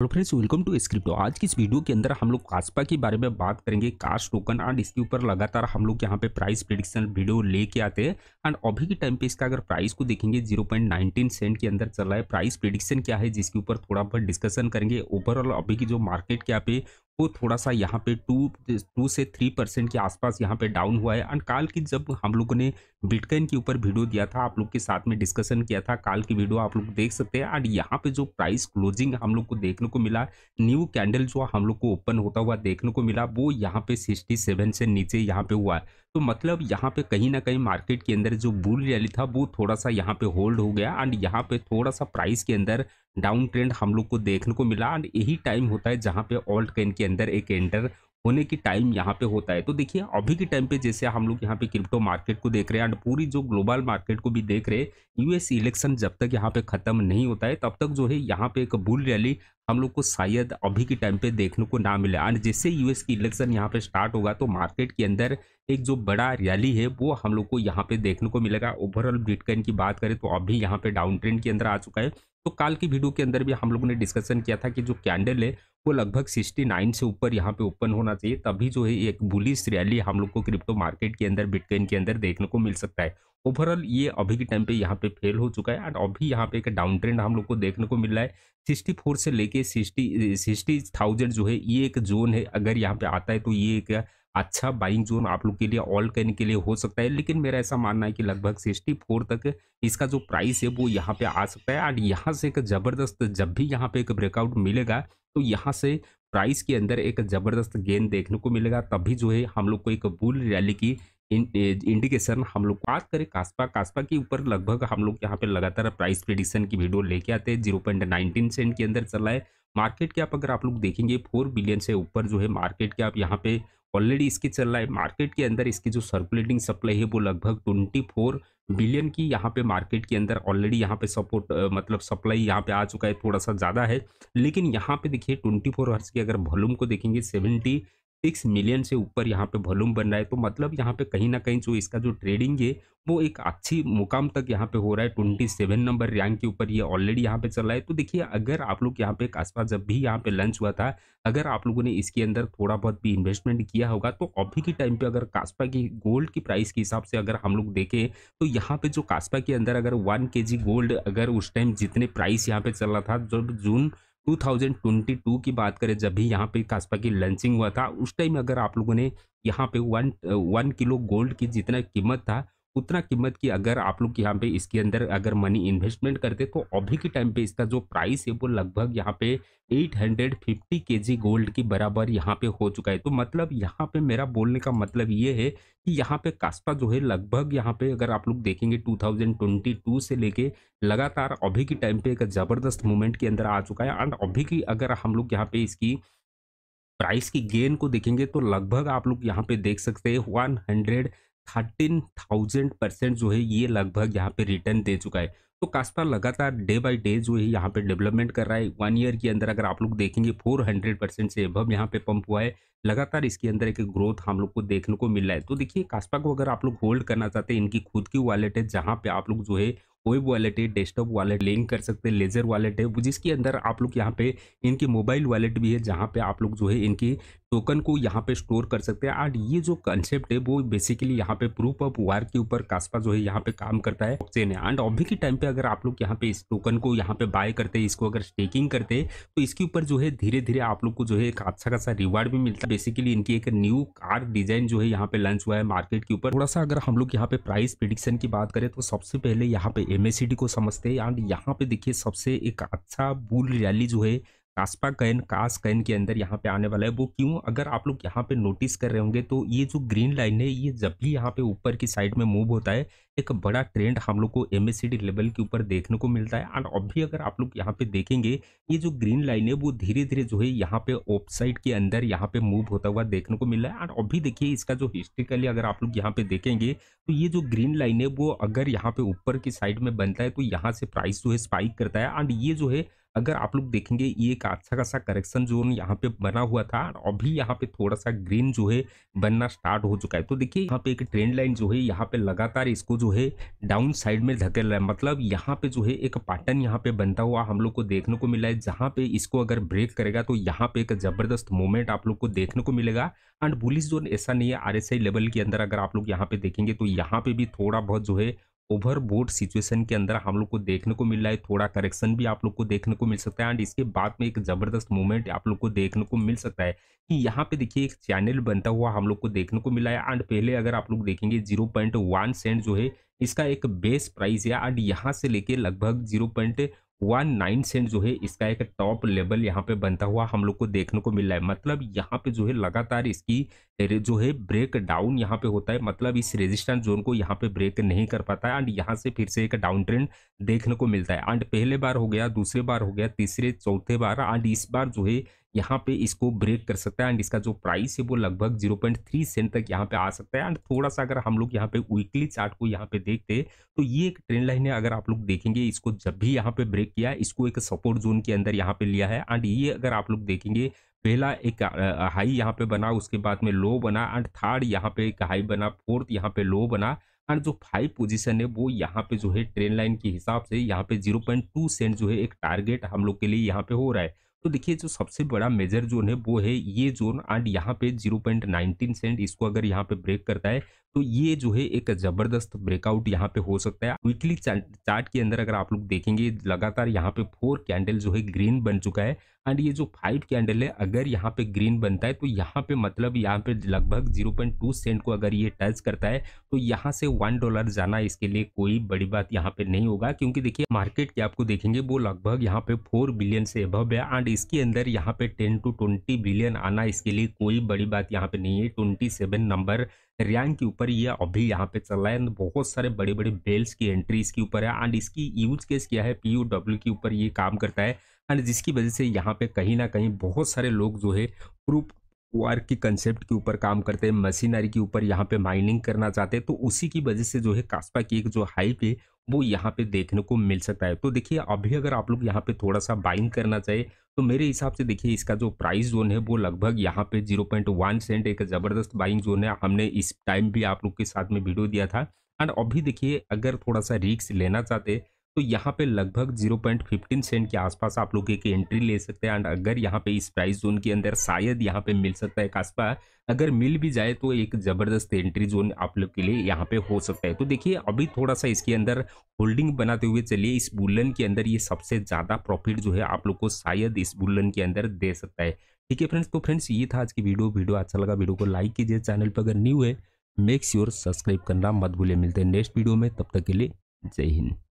hello friends welcome to Scripto आज की इस वीडियो के अंदर हम लोग कास्पा के बारे में बात करेंगे कास्ट टोकन एंड इसके ऊपर लगातार हम लोग यहाँ पे प्राइस प्रिडिक्शन वीडियो लेके आते हैं एंड अभी के टाइम पे इसका अगर प्राइस को देखेंगे 0.19 सेंट के अंदर चल रहा है प्राइस प्रिडिक्शन क्या है जिसके ऊपर थोड़ा बहुत डिस्कशन करेंगे ओवरऑल अभी की जो मार्केट क्या पे वो थोड़ा सा यहाँ पे टू टू से थ्री परसेंट के आसपास यहाँ पे डाउन हुआ है एंड काल की जब हम लोगों ने बिटकॉइन के ऊपर वीडियो दिया था आप लोग के साथ में डिस्कशन किया था काल की वीडियो आप लोग देख सकते हैं एंड यहाँ पे जो प्राइस क्लोजिंग हम लोग को देखने को मिला न्यू कैंडल जो हम लोग को ओपन होता हुआ देखने को मिला वो यहाँ पे सिक्सटी सेवन से नीचे यहाँ पे हुआ तो मतलब यहाँ पे कहीं ना कहीं मार्केट के अंदर जो बुल रैली था वो थोड़ा सा यहाँ पे होल्ड हो गया एंड यहाँ पे थोड़ा सा प्राइस के अंदर डाउन ट्रेंड हम लोग को देखने को मिला एंड यही टाइम होता है जहाँ पे ऑल्ट कैन के अंदर एक एंटर होने की टाइम यहाँ पे होता है तो देखिए अभी के टाइम पे जैसे हम लोग यहाँ पे क्रिप्टो मार्केट को देख रहे हैं एंड पूरी जो ग्लोबल मार्केट को भी देख रहे हैं यूएस इलेक्शन जब तक यहाँ पे ख़त्म नहीं होता है तब तक जो है यहाँ पे एक बुल रैली हम लोग को शायद अभी के टाइम पे देखने को ना मिले एंड जैसे यूएस की इलेक्शन यहाँ पे स्टार्ट होगा तो मार्केट के अंदर एक जो बड़ा रैली है वो हम लोग को यहाँ पे देखने को मिलेगा ओवरऑल बिटकॉइन की बात करें तो अभी यहाँ पे डाउन ट्रेंड के अंदर आ चुका है तो काल की वीडियो के अंदर भी हम लोगों ने डिस्कशन किया था कि जो कैंडल है वो लगभग 69 से ऊपर यहाँ पे ओपन होना चाहिए तभी जो है एक बुलिस रैली हम लोग को क्रिप्टो मार्केट के अंदर बिटकॉइन के अंदर देखने को मिल सकता है ओवरऑल ये अभी के टाइम पे यहाँ पे फेल हो चुका है एंड अभी यहाँ पे एक डाउन ट्रेंड हम लोग को देखने को मिल रहा है सिक्सटी फोर से लेके सिक्सटी सिक्सटी थाउजेंड जो है ये एक जोन है अगर यहाँ पे आता है तो ये एक अच्छा बाइंग जोन आप लोग के लिए ऑल करने के लिए हो सकता है लेकिन मेरा ऐसा मानना है कि लगभग सिक्सटी फोर तक इसका जो प्राइस है वो यहाँ पे आ सकता है और यहाँ से एक ज़बरदस्त जब भी यहाँ पे एक ब्रेकआउट मिलेगा तो यहाँ से प्राइस के अंदर एक ज़बरदस्त गेंद देखने को मिलेगा तभी जो है हम लोग को एक बुल रैली की इंडिकेशन हम लोग बात करें कास्पा कास्पा के ऊपर लगभग हम लोग यहाँ पे लगातार प्राइस प्रिडिक्शन की वीडियो लेके आते हैं जीरो पॉइंट नाइनटीन सेंट के अंदर चला है मार्केट के आप अगर आप लोग देखेंगे फोर बिलियन से ऊपर जो है मार्केट के आप यहाँ पे ऑलरेडी इसकी चल रहा है मार्केट के अंदर इसकी जो सर्कुलेटिंग सप्लाई है वो लगभग ट्वेंटी फोर बिलियन की यहाँ पे मार्केट के अंदर ऑलरेडी यहाँ पे सपोर्ट मतलब सप्लाई यहाँ पे आ चुका है थोड़ा सा ज़्यादा है लेकिन यहाँ पे देखिए ट्वेंटी फोर आवर्स की अगर वॉल्यूम को देखेंगे सेवेंटी सिक्स मिलियन से ऊपर यहाँ पे वॉल्यूम बन रहा है तो मतलब यहाँ पे कहीं ना कहीं जो इसका जो ट्रेडिंग है वो एक अच्छी मुकाम तक यहाँ पे हो रहा है ट्वेंटी सेवन नंबर रैंक के ऊपर ये ऑलरेडी यहाँ पे चल रहा है तो देखिए अगर आप लोग यहाँ पे एक आसपास जब भी यहाँ पे लंच हुआ था अगर आप लोगों ने इसके अंदर थोड़ा बहुत भी इन्वेस्टमेंट किया होगा तो अभी के टाइम पे अगर कास्पा की गोल्ड की प्राइस के हिसाब से अगर हम लोग देखें तो यहाँ पे जो कास्पा के अंदर अगर वन के गोल्ड अगर उस टाइम जितने प्राइस यहाँ पे चल रहा था जब जून 2022 की बात करें जब भी यहाँ पे कास्पा की लॉन्चिंग हुआ था उस टाइम अगर आप लोगों ने यहाँ पे वन वन किलो गोल्ड की जितना कीमत था उतना कीमत की अगर आप लोग यहाँ पे इसके अंदर अगर मनी इन्वेस्टमेंट करते तो अभी के टाइम पे इसका जो प्राइस है वो लगभग यहाँ पे 850 केजी गोल्ड के बराबर यहाँ पे हो चुका है तो मतलब यहाँ पे मेरा बोलने का मतलब ये है कि यहाँ पे कास्पा जो है लगभग यहाँ पे अगर आप लोग देखेंगे 2022 से लेके लगातार अभी के टाइम पे एक ज़बरदस्त मूवमेंट के अंदर आ चुका है एंड अभी की अगर हम लोग यहाँ पे इसकी प्राइस की गेन को देखेंगे तो लगभग आप लोग यहाँ पे देख सकते हैं one hundred thirteen thousand percent जो है ये लगभग यहाँ पे रिटर्न दे चुका है तो कास्पार लगातार डे बाय डे जो है यहाँ पे डेवलपमेंट कर रहा है वन ईयर के अंदर अगर आप लोग देखेंगे फोर हंड्रेड परसेंट से अभव यहाँ पे पंप हुआ है लगातार इसके अंदर एक ग्रोथ हम लोग को देखने को मिल रहा है तो देखिए कास्पा को अगर आप लोग होल्ड करना चाहते हैं इनकी खुद की वॉलेट है जहाँ पे आप लोग जो है वेब वॉलेट है डेस्कटॉप वॉलेट लिंक कर सकते हैं लेजर वॉलेट है जिसके अंदर आप लोग यहाँ पे इनके मोबाइल वॉलेट भी है जहाँ पे आप लोग जो है इनके टोकन को यहाँ पे स्टोर कर सकते हैं और ये जो कंसेप्ट है वो बेसिकली यहाँ पे प्रूफ ऑफ वार के ऊपर कास्पा जो है यहाँ पे काम करता है ऑक्सेन है एंड अभी के टाइम पे अगर आप लोग यहाँ पे इस टोकन को यहाँ पे बाय करते हैं इसको अगर स्टेकिंग करते हैं तो इसके ऊपर जो है धीरे धीरे आप लोग को जो है एक अच्छा खासा रिवार्ड भी मिलता है बेसिकली इनकी एक न्यू कार डिजाइन जो है यहाँ पे लॉन्च हुआ है मार्केट के ऊपर थोड़ा सा अगर हम लोग यहाँ पे प्राइस प्रिडिक्शन की बात करें तो सबसे पहले यहाँ पे एम को समझते हैं एंड यहाँ पे देखिए सबसे एक अच्छा बुल रैली जो है कास्पा कैन कास कैन के अंदर यहाँ पे आने वाला है वो क्यों अगर आप लोग यहाँ पे नोटिस कर रहे होंगे तो ये जो ग्रीन लाइन है ये जब भी यहाँ पे ऊपर की साइड में मूव होता है एक बड़ा ट्रेंड हम लोग को एम लेवल के ऊपर देखने को मिलता है एंड अभी अगर आप लोग यहाँ पे देखेंगे ये जो ग्रीन लाइन है वो धीरे धीरे जो है यहाँ पे ऑफ साइड के अंदर यहाँ पे मूव होता हुआ देखने को मिल रहा है एंड अभी देखिए इसका जो हिस्ट्रिकली अगर आप लोग यहाँ पे देखेंगे तो ये जो ग्रीन लाइन है वो अगर यहाँ पे ऊपर की साइड में बनता है तो यहाँ से प्राइस जो है स्पाइक करता है एंड ये जो है अगर आप लोग देखेंगे ये एक अच्छा खासा करेक्शन जोन यहाँ पे बना हुआ था अभी यहाँ पे थोड़ा सा ग्रीन जो है बनना स्टार्ट हो चुका है तो देखिए यहाँ पे एक ट्रेंड लाइन जो है यहाँ पे लगातार इसको जो जो है डाउन साइड में धकेल रहा है मतलब यहाँ पे जो है एक पैटर्न यहाँ पे बनता हुआ हम लोग को देखने को मिला है जहाँ पे इसको अगर ब्रेक करेगा तो यहाँ पे एक ज़बरदस्त मोमेंट आप लोग को देखने को मिलेगा एंड बुलिस जोन ऐसा नहीं है आर लेवल के अंदर अगर आप लोग यहाँ पे देखेंगे तो यहाँ पे भी थोड़ा बहुत जो है बोर्ड सिचुएशन के अंदर हम लोग को देखने को मिल रहा है थोड़ा करेक्शन भी आप लोग को देखने को मिल सकता है एंड इसके बाद में एक ज़बरदस्त मूवमेंट आप लोग को देखने को मिल सकता है कि यहाँ पे देखिए एक चैनल बनता हुआ हम लोग को देखने को मिला है एंड पहले अगर आप लोग देखेंगे जीरो पॉइंट वन सेंट जो है इसका एक बेस प्राइस है एंड यहाँ से लेके लगभग zero point one nine cent जो है इसका एक टॉप लेवल यहाँ पे बनता हुआ हम लोग को देखने को मिल रहा है मतलब यहाँ पे जो है लगातार इसकी जो है ब्रेक डाउन यहाँ पे होता है मतलब इस रेजिस्टेंस जोन को यहाँ पे ब्रेक नहीं कर पाता है एंड यहाँ से फिर से एक डाउन ट्रेंड देखने को मिलता है एंड पहले बार हो गया दूसरे बार हो गया तीसरे चौथे बार एंड इस बार जो है यहाँ पे इसको ब्रेक कर सकता है एंड इसका जो प्राइस है वो लगभग जीरो पॉइंट थ्री सेंट तक यहाँ पे आ सकता है एंड थोड़ा सा अगर हम लोग यहाँ पे वीकली चार्ट को यहाँ पे देखते तो ये एक ट्रेंड लाइन है अगर आप लोग देखेंगे इसको जब भी यहाँ पे ब्रेक किया इसको एक सपोर्ट जोन के अंदर यहाँ पे लिया है एंड ये अगर आप लोग देखेंगे पहला एक हाई यहाँ पे बना उसके बाद में लो बना एंड थर्ड यहाँ पे एक हाई बना फोर्थ यहाँ पे लो बना एंड जो फाइव पोजीशन है वो यहाँ पे जो है ट्रेन लाइन के हिसाब से यहाँ पे जीरो पॉइंट टू सेंट जो है एक टारगेट हम लोग के लिए यहाँ पे हो रहा है तो देखिए जो सबसे बड़ा मेजर जोन है वो है ये जोन एंड यहाँ पे जीरो पॉइंट नाइनटीन सेंट इसको अगर यहाँ पे ब्रेक करता है तो ये जो है एक जबरदस्त ब्रेकआउट यहाँ पे हो सकता है वीकली चार्ट के अंदर अगर आप लोग देखेंगे लगातार यहाँ पे फोर कैंडल जो है ग्रीन बन चुका है एंड ये जो फाइव कैंडल है अगर यहाँ पे ग्रीन बनता है तो यहाँ पे मतलब यहाँ पे लगभग 0.2 सेंट को अगर ये टच करता है तो यहाँ से वन डॉलर जाना इसके लिए कोई बड़ी बात यहाँ पे नहीं होगा क्योंकि देखिए मार्केट के आपको देखेंगे वो लगभग यहाँ पे फोर बिलियन से अभव है एंड इसके अंदर यहाँ पे टेन टू ट्वेंटी बिलियन आना इसके लिए कोई बड़ी बात यहाँ पे नहीं है ट्वेंटी नंबर रैंक के ऊपर ये अभी यहाँ पे चल रहा है बहुत सारे बड़े बड़े बेल्स की एंट्रीज के ऊपर है एंड इसकी यूज केस क्या है पी के ऊपर ये काम करता है एंड जिसकी वजह से यहाँ पे कहीं ना कहीं बहुत सारे लोग जो है प्रूफ वर्क के कंसेप्ट के ऊपर काम करते हैं मशीनरी के ऊपर यहाँ पे माइनिंग करना चाहते हैं तो उसी की वजह से जो है कास्पा की एक जो हाइप है वो यहाँ पे देखने को मिल सकता है तो देखिए अभी अगर आप लोग यहाँ पे थोड़ा सा बाइंग करना चाहिए तो मेरे हिसाब से देखिए इसका जो प्राइस जोन है वो लगभग यहाँ पे जीरो पॉइंट वन सेंट एक ज़बरदस्त बाइंग जोन है हमने इस टाइम भी आप लोग के साथ में वीडियो दिया था एंड अभी देखिए अगर थोड़ा सा रिक्स लेना चाहते तो यहाँ पे लगभग 0.15 सेंट के आसपास आप लोग एक एंट्री ले सकते हैं एंड अगर यहाँ पे इस प्राइस जोन के अंदर शायद यहाँ पे मिल सकता है कास्पा अगर मिल भी जाए तो एक ज़बरदस्त एंट्री जोन आप लोग के लिए यहाँ पे हो सकता है तो देखिए अभी थोड़ा सा इसके अंदर होल्डिंग बनाते हुए चलिए इस बुलन के अंदर ये सबसे ज़्यादा प्रॉफिट जो है आप लोग को शायद इस बुलन के अंदर दे सकता है ठीक है फ्रेंड्स तो फ्रेंड्स ये था आज की वीडियो वीडियो अच्छा लगा वीडियो को लाइक कीजिए चैनल पर अगर न्यू है मेक श्योर सब्सक्राइब करना मत भूलिए मिलते हैं नेक्स्ट वीडियो में तब तक के लिए जय हिंद